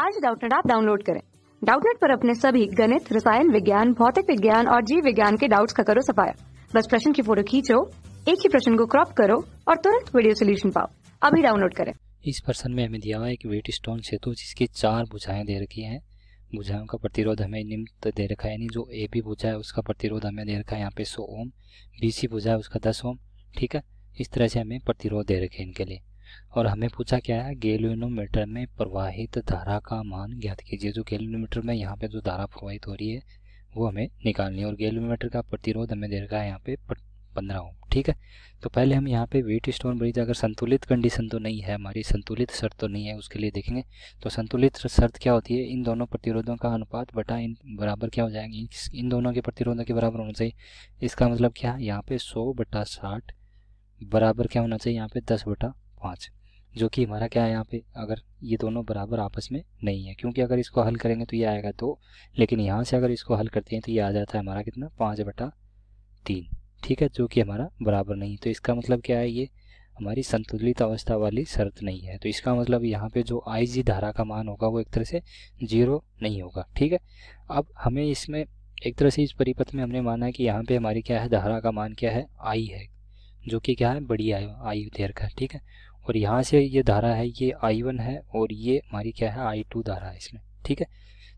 आज डाउटनेट आप डाउनलोड करें डाउटनेट पर अपने सभी गणित रसायन विज्ञान भौतिक विज्ञान और जीव विज्ञान के डाउट्स का करो सफाया बस प्रश्न की फोटो खींचो एक ही प्रश्न को क्रॉप करो और तुरंत वीडियो सोल्यूशन पाओ अभी डाउनलोड करें इस प्रश्न में हमें दिया हुआ है कि वेट स्टोन सेतु जिसकी चार बुझाएं दे रखी हैं बुझाओं का प्रतिरोध हमें निम्न दे रखा है यानी जो ए बी बुझा है उसका प्रतिरोध हमें दे रखा है यहाँ पे 100 ओम बी सी बुझा है उसका दस ओम ठीक है इस तरह से हमें प्रतिरोध दे रखे हैं इनके लिए और हमें पूछा क्या है गैलोनोमीटर में प्रवाहित धारा का मान ज्ञात कीजिए जो गैलोनोमीटर में यहाँ पे जो धारा प्रवाहित हो रही है वो हमें निकालनी है और गैलोमीटर का प्रतिरोध हमें दे रखा है यहाँ पे पंद्रह ओम ठीक है तो पहले हम यहाँ पे वेट स्टोन ब्रिज अगर संतुलित कंडीशन तो नहीं है हमारी संतुलित शर्त तो नहीं है उसके लिए देखेंगे तो संतुलित शर्त क्या होती है इन दोनों प्रतिरोधों का अनुपात बटा इन बराबर क्या हो जाएंगे इन दोनों के प्रतिरोधों के बराबर होना चाहिए इसका मतलब क्या है यहाँ पे सौ बटा साठ बराबर क्या होना चाहिए यहाँ पे दस बटा पाँच जो कि हमारा क्या है यहाँ पे अगर ये दोनों बराबर आपस में नहीं है क्योंकि अगर इसको हल करेंगे तो ये आएगा दो लेकिन यहाँ से अगर इसको हल करते हैं तो ये आ जाता है हमारा कितना पाँच बटा तीन ठीक है जो कि हमारा बराबर नहीं तो इसका मतलब क्या है ये हमारी संतुलित अवस्था वाली शर्त नहीं है तो इसका मतलब यहाँ पे जो आई जी धारा का मान होगा वो एक तरह से जीरो नहीं होगा ठीक है अब हमें इसमें एक तरह से इस परिपथ में हमने माना है कि यहाँ पे हमारी क्या है धारा का मान क्या है आई है जो कि क्या है बड़ी आई आई देर का ठीक है और यहाँ से ये धारा है ये आई वन है और ये हमारी क्या है आई टू धारा है इसमें ठीक है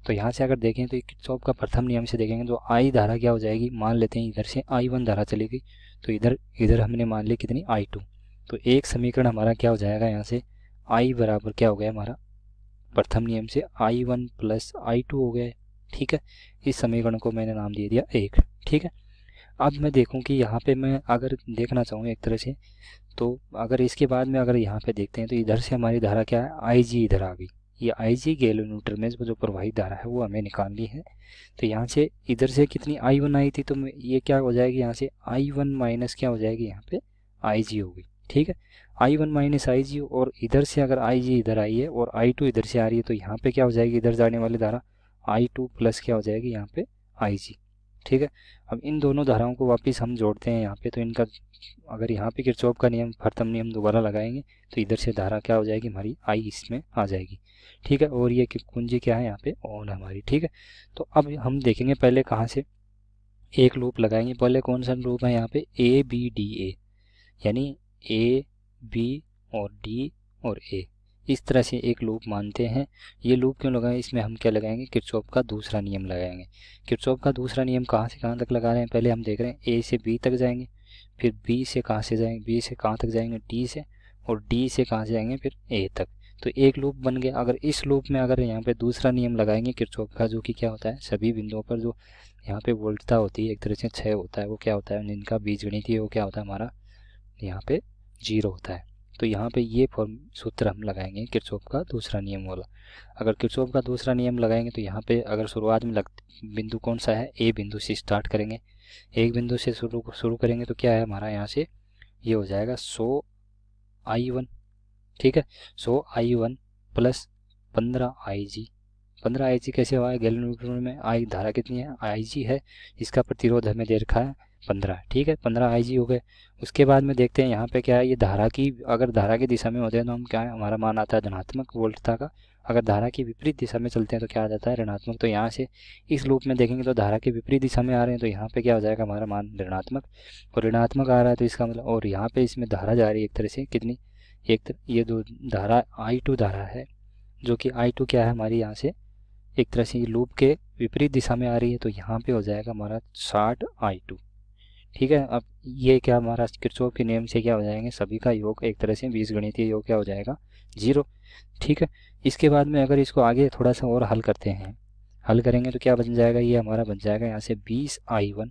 तो यहाँ से अगर देखें तो किट्सॉप का प्रथम नियम से देखेंगे तो आई धारा क्या हो जाएगी मान लेते हैं इधर से आई वन धारा चली गई तो इधर इधर हमने मान ली कितनी आई टू तो एक समीकरण हमारा क्या हो जाएगा यहाँ से आई बराबर क्या हो गया हमारा प्रथम नियम से I one plus I two हो गया ठीक है इस समीकरण को मैंने नाम दे दिया एक ठीक है अब मैं देखूं कि यहाँ पे मैं अगर देखना चाहूँ एक तरह से तो अगर इसके बाद में अगर यहाँ पे देखते हैं तो इधर से हमारी धारा क्या है आईजी इधर आ गई ये आई जी गेलो न्यूट्रल में जो प्रवाहित धारा है वो हमें निकालनी है तो यहाँ से इधर से कितनी आई वन आई थी तो ये क्या हो जाएगी यहाँ से आई वन माइनस क्या हो जाएगी यहाँ पे आई जी होगी ठीक है आई वन माइनस आई जी और इधर से अगर आई जी इधर आई है और आई टू इधर से आ रही है तो यहाँ पे क्या हो जाएगी इधर जाने वाली धारा आई टू प्लस क्या हो जाएगी यहाँ पे आई जी ठीक है अब इन दोनों धाराओं को वापस हम जोड़ते हैं यहाँ पे तो इनका अगर यहाँ पे किरचौप का नियम फरतम नियम दोबारा लगाएंगे तो इधर से धारा क्या हो जाएगी हमारी आई इसमें आ जाएगी ठीक है और ये कि कुंजी क्या है यहाँ पे ऑन हमारी ठीक है तो अब हम देखेंगे पहले कहाँ से एक लूप लगाएंगे पहले कौन सा लूप है यहाँ पे ए बी डी ए यानी ए बी और डी और ए इस तरह से एक लूप मानते हैं ये लूप क्यों लगाएं इसमें हम क्या लगाएंगे किरचॉप का दूसरा नियम लगाएंगे किरचॉप का दूसरा नियम कहाँ से कहाँ तक लगा रहे हैं पहले हम देख रहे हैं ए से बी तक जाएंगे फिर बी से कहाँ से जाएंगे बी से कहाँ तक जाएंगे डी से और डी से कहाँ से जाएंगे फिर ए तक तो एक लूप बन गया अगर इस लूप में अगर यहाँ पर दूसरा नियम लगाएंगे किरचॉप का जो कि क्या होता है सभी बिंदुओं पर जो यहाँ पर वोल्टता होती है एक तरह से छः होता है वो क्या होता है जिनका बीजगणित है वो क्या होता है हमारा यहाँ पर जीरो होता है तो यहाँ पे ये फॉर्म सूत्र हम लगाएंगे किरचोप का दूसरा नियम वाला अगर किरचोप का दूसरा नियम लगाएंगे तो यहाँ पे अगर शुरुआत में लग बिंदु कौन सा है ए बिंदु से स्टार्ट करेंगे एक बिंदु से शुरू शुरू करेंगे तो क्या है हमारा यहाँ से ये हो जाएगा सो आई वन ठीक है सो आई वन प्लस पंद्रह आई जी पंद्रह आई जी कैसे हुआ है गैलन में आई धारा कितनी है आई जी है इसका प्रतिरोध हमें दे रखा है पंद्रह ठीक है पंद्रह आई हो गए उसके बाद में देखते हैं यहाँ पे क्या है ये धारा की अगर धारा की दिशा में होते हैं तो हम क्या है हमारा मान आता है धनात्मक वोल्टता का अगर धारा की विपरीत दिशा में चलते हैं तो क्या आ जाता है ऋणात्मक तो यहाँ से इस लूप में देखेंगे तो धारा की विपरीत दिशा में आ रहे हैं तो यहाँ पे क्या हो जाएगा हमारा मान ऋणात्मक और ऋणात्मक आ रहा है तो इसका मतलब और यहाँ पे इसमें धारा जा रही है एक तरह से कितनी एक तर, ये दो धारा आई टू धारा है जो कि आई टू क्या है हमारी यहाँ से एक तरह से लूप के विपरीत दिशा में आ रही है तो यहाँ पर हो जाएगा हमारा साठ आई टू ठीक है अब ये क्या हमारा किरचोप के नियम से क्या हो जाएंगे सभी का योग एक तरह से बीस गणितीय योग क्या हो जाएगा जीरो ठीक है इसके बाद में अगर इसको आगे थोड़ा सा और हल करते हैं हल करेंगे तो क्या बन जाएगा ये हमारा बन जाएगा यहाँ से बीस आई वन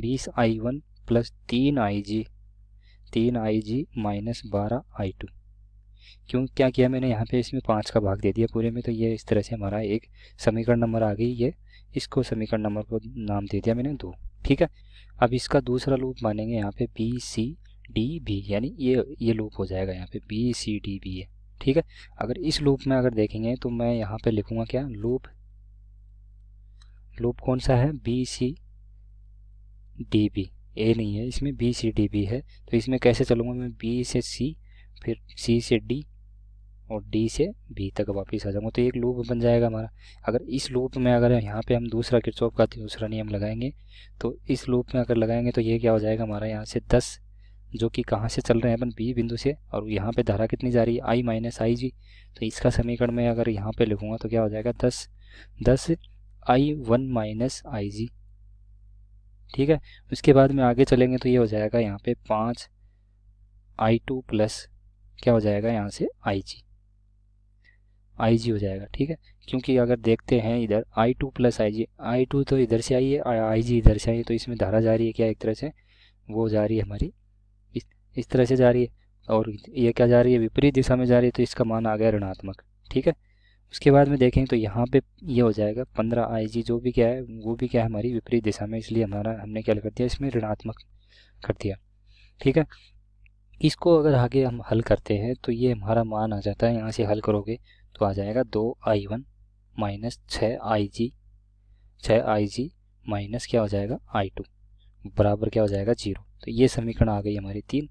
बीस आई वन प्लस तीन आई जी तीन आई जी माइनस बारह आई टू क्यों क्या किया मैंने यहाँ पे इसमें पाँच का भाग दे दिया पूरे में तो ये इस तरह से हमारा एक समीकरण नंबर आ गई ये इसको समीकरण नंबर को नाम दे दिया मैंने दो ठीक है अब इसका दूसरा लूप मानेंगे यहाँ पे बी सी डी बी यानी ये ये लूप हो जाएगा यहाँ पे B C D B A ठीक है अगर इस लूप में अगर देखेंगे तो मैं यहाँ पे लिखूँगा क्या लूप लूप कौन सा है B C D B A नहीं है इसमें बी सी डी बी है तो इसमें कैसे चलूँगा मैं बी से सी फिर सी से डी और डी से बी तक वापस आ जाऊँगा तो एक लूप बन जाएगा हमारा अगर इस लूप में अगर यहाँ पे हम दूसरा किरचॉफ का दूसरा नियम लगाएंगे तो इस लूप में अगर लगाएंगे तो ये क्या हो जाएगा हमारा यहाँ से दस जो कि कहाँ से चल रहे हैं अपन बी बिंदु से और यहाँ पे धारा कितनी जा रही है आई माइनस आई जी तो इसका समीकरण मैं अगर यहाँ पर लिखूँगा तो क्या हो जाएगा दस दस आई वन माइनस आई जी ठीक है उसके बाद में आगे चलेंगे तो ये हो जाएगा यहाँ पे पाँच आई टू प्लस क्या हो जाएगा यहाँ से आई जी आई जी हो जाएगा ठीक है क्योंकि अगर देखते हैं इधर I two plus I G I two तो इधर से आई है आई जी इधर से आई है तो इसमें धारा जा रही है क्या एक तरह से वो जा रही है हमारी इस इस तरह से जा रही है और ये क्या जा रही है विपरीत दिशा में जा रही है तो इसका मान आ गया ऋणात्मक ठीक है उसके बाद में देखें तो यहाँ पे ये यह हो जाएगा पंद्रह आई जी जो भी क्या है वो भी क्या है हमारी विपरीत दिशा में इसलिए हमारा हमने क्या कर दिया इसमें ऋणात्मक कर दिया ठीक है इसको अगर आगे हम हल करते हैं तो ये हमारा मान आ जाता है यहाँ से हल करोगे तो आ जाएगा दो आई वन माइनस छ आई जी छः आई जी माइनस क्या हो जाएगा आई टू बराबर क्या हो जाएगा जीरो तो ये समीकरण आ गई हमारी तीन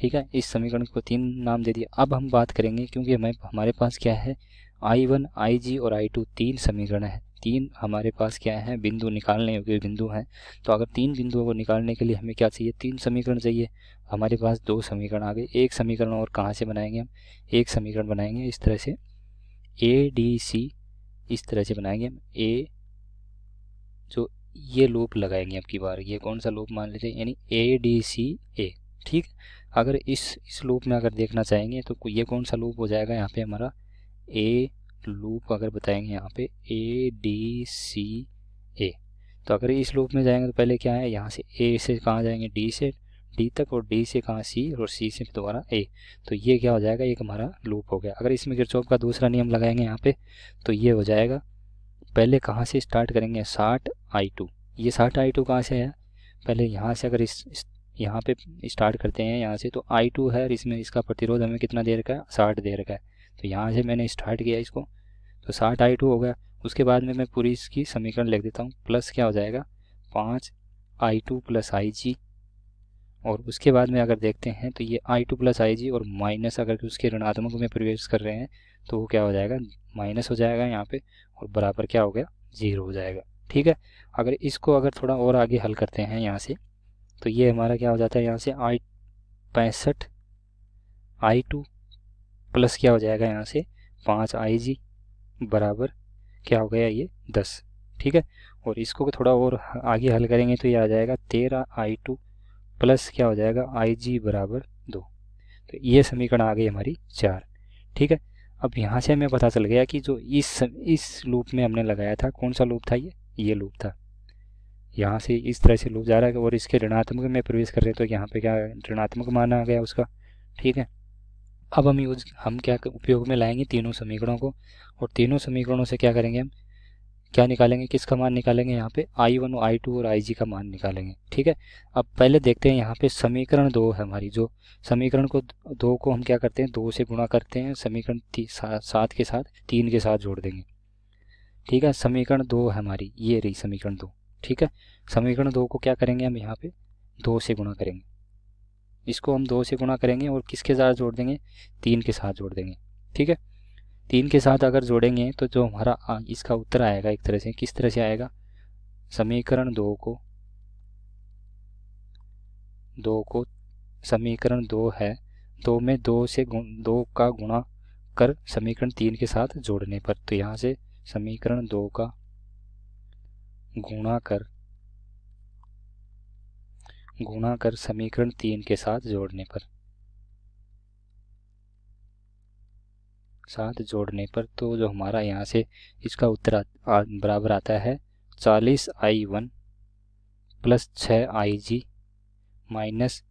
ठीक है इस समीकरण को तीन नाम दे दिया अब हम बात करेंगे क्योंकि हमें हमारे पास क्या है आई वन आई जी और आई टू तीन समीकरण है तीन हमारे पास क्या है बिंदु निकालने के बिंदु हैं तो अगर तीन बिंदुओं को निकालने के लिए हमें क्या चाहिए तीन समीकरण चाहिए हमारे पास दो समीकरण आ गए एक समीकरण और कहाँ से बनाएंगे हम एक समीकरण बनाएंगे इस तरह से ए डी सी इस तरह से बनाएंगे हम ए जो ये लूप लगाएंगे आपकी बार ये कौन सा लूप मान लीजिए यानी ए डी सी ए ठीक अगर इस इस लूप में अगर देखना चाहेंगे तो ये कौन सा लूप हो जाएगा यहाँ पे हमारा ए लूप अगर बताएंगे यहाँ पे ए डी सी ए तो अगर इस लूप में जाएंगे तो पहले क्या है यहाँ से ए से कहाँ जाएंगे डी से डी तक और डी से कहाँ सी और सी से दोबारा ए तो ये क्या हो जाएगा एक हमारा लूप हो गया अगर इसमें गिरचौप का दूसरा नियम लगाएंगे यहाँ पे तो ये हो जाएगा पहले कहाँ से स्टार्ट करेंगे साठ आई टू ये साठ आई टू कहाँ से आया पहले यहाँ से अगर इस, इस यहाँ पे स्टार्ट करते हैं यहाँ से तो आई टू है इसमें इसका प्रतिरोध हमें कितना दे रखा है साठ दे रखा है तो यहाँ से मैंने स्टार्ट किया इसको तो साठ आई टू हो गया उसके बाद में मैं पूरी इसकी समीकरण लिख देता हूँ प्लस क्या हो जाएगा पाँच आई टू प्लस आई जी और उसके बाद में अगर देखते हैं तो ये आई टू प्लस आई जी और माइनस अगर उसके ऋणात्मक में प्रवेश कर रहे हैं तो वो क्या हो जाएगा माइनस हो जाएगा यहाँ पे और बराबर क्या हो गया ज़ीरो हो जाएगा ठीक है अगर इसको अगर थोड़ा और आगे हल करते हैं यहाँ से तो ये हमारा क्या हो जाता है यहाँ से आई पैंसठ आई टू प्लस क्या हो जाएगा यहाँ से पाँच आई जी बराबर क्या हो गया ये दस ठीक है और इसको थोड़ा और आगे हल करेंगे तो ये आ जाएगा तेरह आई टू प्लस क्या हो जाएगा आई जी बराबर दो तो ये समीकरण आ गई हमारी चार ठीक है अब यहाँ से हमें पता चल गया कि जो इस इस लूप में हमने लगाया था कौन सा लूप था ये ये लूप था यहाँ से इस तरह से लूप जा रहा है और इसके ऋणात्मक में प्रवेश कर रहे तो यहाँ पे क्या ऋणात्मक मान आ गया उसका ठीक है अब हम यूज हम क्या उपयोग में लाएंगे तीनों समीकरणों को और तीनों समीकरणों से क्या करेंगे हम क्या निकालेंगे किसका मान निकालेंगे यहाँ पे आई वन आई टू और आई जी का मान निकालेंगे ठीक है अब पहले देखते हैं यहाँ पे समीकरण दो है हमारी जो समीकरण को दो को हम क्या करते हैं दो से गुणा करते हैं समीकरण सा, सात के साथ तीन के साथ जोड़ देंगे ठीक है समीकरण दो है हमारी ये रही समीकरण दो ठीक है समीकरण दो को क्या करेंगे हम यहाँ पे दो से गुणा करेंगे इसको हम दो से गुणा करेंगे और किसके साथ जोड़ देंगे तीन के साथ जोड़ देंगे ठीक है तीन के साथ अगर जोड़ेंगे तो जो हमारा इसका उत्तर आएगा एक तरह से किस तरह से आएगा समीकरण दो को दो को समीकरण दो है दो में दो से गुण दो का गुणा कर समीकरण तीन के साथ जोड़ने पर तो यहाँ से समीकरण दो का गुणा कर गुणा कर समीकरण तीन के साथ जोड़ने पर साथ जोड़ने पर तो जो हमारा यहाँ से इसका उत्तर आ, बराबर आता है चालीस आई वन प्लस छः आई जी माइनस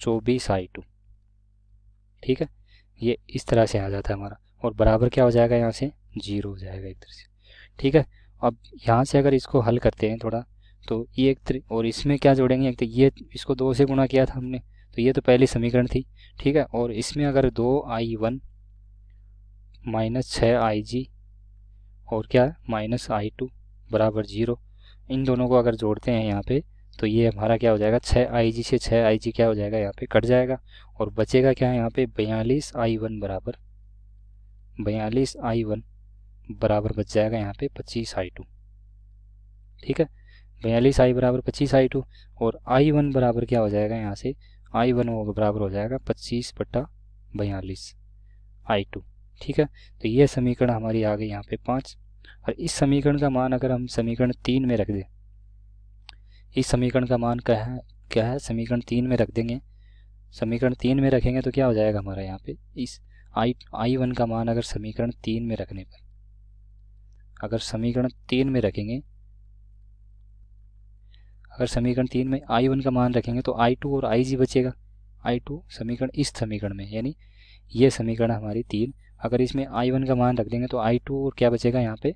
चौबीस आई टू ठीक है ये इस तरह से आ जाता है हमारा और बराबर क्या हो जाएगा यहाँ से जीरो हो जाएगा एक तरह से ठीक है अब यहाँ से अगर इसको हल करते हैं थोड़ा तो ये एक तरह और इसमें क्या जोड़ेंगे एक तो ये इसको दो से गुणा किया था हमने तो ये तो पहली समीकरण थी ठीक है और इसमें अगर दो आई वन माइनस छः आई जी और क्या है माइनस आई टू बराबर जीरो इन दोनों को अगर जोड़ते हैं यहाँ पे तो ये हमारा क्या हो जाएगा छः आई जी से छः आई जी क्या हो जाएगा यहाँ पे कट जाएगा और बचेगा क्या है यहाँ पे बयालीस आई वन बराबर बयालीस आई वन बराबर बच जाएगा यहाँ पे पच्चीस आई टू ठीक है बयालीस आई बराबर पच्चीस आई टू और आई वन बराबर क्या हो जाएगा यहाँ से आई वन बराबर हो जाएगा पच्चीस बट्टा बयालीस आई टू ठीक है तो ये समीकरण हमारी आ गई यहाँ पे पाँच और इस समीकरण का मान अगर हम समीकरण तीन में रख दें इस समीकरण का मान क्या है क्या है समीकरण तीन में रख देंगे समीकरण तीन में रखेंगे तो क्या हो जाएगा हमारा यहाँ पे इस आई आई वन का मान अगर समीकरण तीन में रखने पर अगर समीकरण तीन में रखेंगे अगर समीकरण तीन में आई वन का मान रखेंगे तो आई टू और आई जी बचेगा आई टू समीकरण इस समीकरण में यानी ये समीकरण हमारी तीन अगर इसमें आई वन का मान रख देंगे तो आई टू और क्या बचेगा यहाँ पे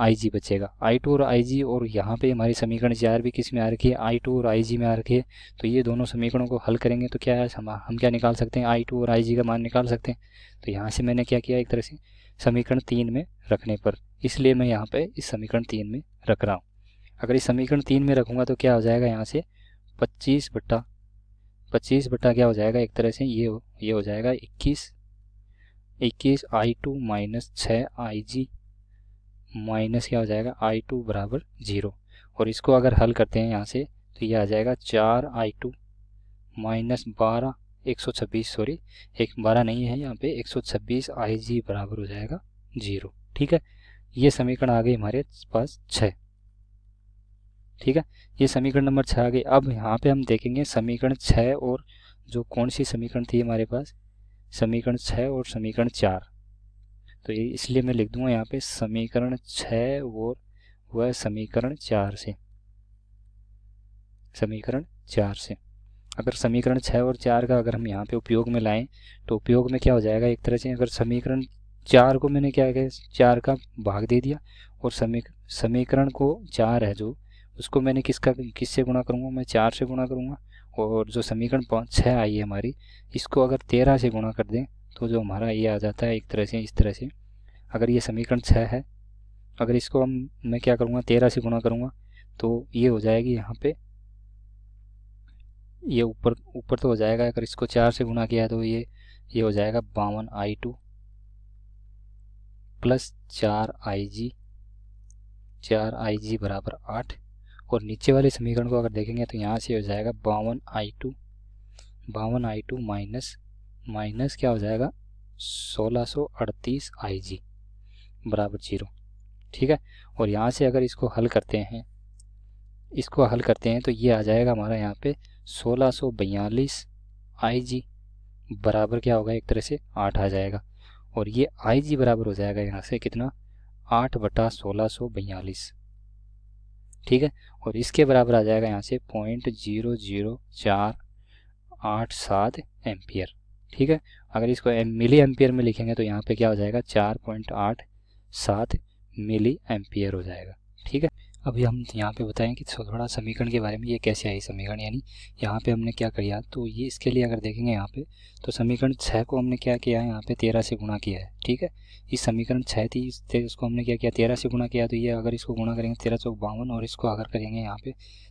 आई जी बचेगा आई टू और आई जी और यहाँ पे हमारी समीकरण जी आर भी किस में आ रखी है आई टू और आई जी में आ रखी है तो ये दोनों समीकरणों को हल करेंगे तो क्या हम हम क्या निकाल सकते हैं आई टू और आई जी का मान निकाल सकते हैं तो यहाँ से मैंने क्या किया एक तरह से समीकरण तीन में रखने पर इसलिए मैं यहाँ पर इस समीकरण तीन में रख रहा हूँ अगर इस समीकरण तीन में रखूँगा तो क्या हो जाएगा यहाँ से पच्चीस बट्टा पच्चीस बट्टा क्या हो जाएगा एक तरह से ये ये हो जाएगा इक्कीस इक्कीस आई टू माइनस छः आई जी माइनस क्या हो जाएगा आई टू बराबर ज़ीरो और इसको अगर हल करते हैं यहाँ से तो ये आ जाएगा चार आई टू माइनस बारह एक सौ छब्बीस सॉरी एक बारह नहीं है यहाँ पे एक सौ छब्बीस आई जी बराबर हो जाएगा जीरो ठीक है ये समीकरण आ गई हमारे पास छः ठीक है ये समीकरण नंबर छः आ गई अब यहाँ पे हम देखेंगे समीकरण छः और जो कौन सी समीकरण थी हमारे पास समीकरण छः और समीकरण चार तो इसलिए मैं लिख दूंगा यहाँ पे समीकरण छः और वह समीकरण चार से समीकरण चार से अगर समीकरण छः और चार का अगर हम यहाँ पे उपयोग में लाएं तो उपयोग में क्या हो जाएगा एक तरह से अगर समीकरण चार को मैंने क्या किया चार का भाग दे दिया और समी समीकरण को चार है जो उसको मैंने किसका किससे गुणा करूँगा मैं चार से गुणा करूँगा और जो समीकरण पाँच छः आई है हमारी इसको अगर तेरह से गुणा कर दें तो जो हमारा ये आ जाता है एक तरह से इस तरह से अगर ये समीकरण छः है अगर इसको हम मैं क्या करूँगा तेरह से गुणा करूँगा तो ये हो जाएगी यहाँ पे ये ऊपर ऊपर तो हो जाएगा अगर इसको चार से गुणा किया है तो ये ये हो जाएगा बावन आई टू प्लस चार आई जी चार आई जी बराबर आठ और नीचे वाले समीकरण को अगर देखेंगे तो यहाँ से हो जाएगा बावन आई टू बावन आई टू माइनस माइनस क्या हो जाएगा सोलह सौ अड़तीस आई जी बराबर जीरो ठीक है और यहाँ से अगर इसको हल करते हैं इसको हल करते हैं तो ये आ जाएगा हमारा यहाँ पे सोलह सौ बयालीस आई जी बराबर क्या होगा एक तरह से आठ आ जाएगा और ये आई जी बराबर हो जाएगा यहाँ से कितना आठ बटा सोलह सौ बयालीस ठीक है और इसके बराबर आ जाएगा यहाँ से पॉइंट जीरो जीरो चार आठ सात एम्पियर ठीक है अगर इसको मिली एम्पियर में लिखेंगे तो यहाँ पे क्या हो जाएगा चार पॉइंट आठ सात मिली एम्पियर हो जाएगा ठीक है अभी हम यहाँ पे बताएं कि थोड़ा समीकरण के बारे में ये कैसे आई समीकरण यानी यहाँ पे हमने क्या किया तो ये इसके लिए अगर देखेंगे यहाँ पे तो समीकरण छः को हमने क्या किया है यहाँ पे तेरह से गुणा किया है ठीक है इस समीकरण छः थी इसको हमने क्या किया तेरह से गुणा किया तो ये अगर इसको गुणा करेंगे तेरह सौ बावन और इसको अगर करेंगे यहाँ पे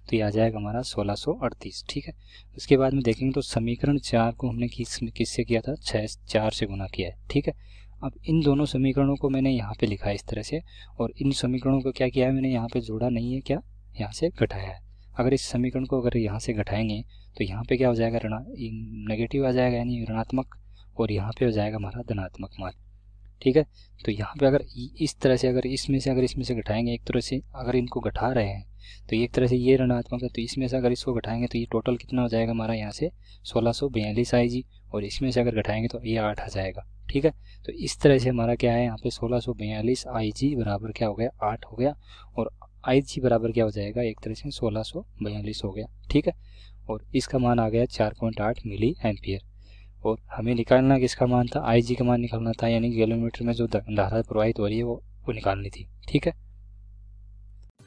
तो ये आ जाएगा हमारा सोलह सौ अड़तीस ठीक है उसके बाद में देखेंगे तो समीकरण चार को हमने किस किससे किया था छः चार से गुणा किया है ठीक है अब इन दोनों समीकरणों को मैंने यहाँ पे लिखा है इस तरह से और इन समीकरणों को क्या किया है मैंने यहाँ पे जोड़ा नहीं है क्या यहाँ से घटाया है अगर इस समीकरण को अगर यहाँ से घटाएंगे तो यहाँ पे क्या हो जाएगा ऋणा नेगेटिव आ जाएगा यानी ऋणात्मक और यहाँ पे हो जाएगा हमारा धनात्मक मान ठीक है तो यहाँ पे अगर इस तरह से अगर इसमें से अगर इसमें से घटाएंगे एक तरह से अगर इनको घटा रहे हैं तो एक तरह से ये ऋणात्मक है तो इसमें से अगर इसको घटाएंगे तो ये टोटल कितना हो जाएगा हमारा यहाँ से सोलह सौ बयालीस आएगी और इसमें से अगर घटाएंगे तो ये आठ आ जाएगा ठीक है तो इस तरह से हमारा क्या है यहाँ पे सोलह सौ बयालीस आई जी बराबर क्या हो गया आठ हो गया और आई जी बराबर क्या हो जाएगा एक तरह से सोलह सौ बयालीस हो गया ठीक है और इसका मान आ गया चार पॉइंट आठ मिली एम्पियर और हमें निकालना किसका मान था आई जी का मान निकालना था यानी किलोमीटर में जो धारा प्रवाहित हो रही है वो वो निकालनी थी ठीक है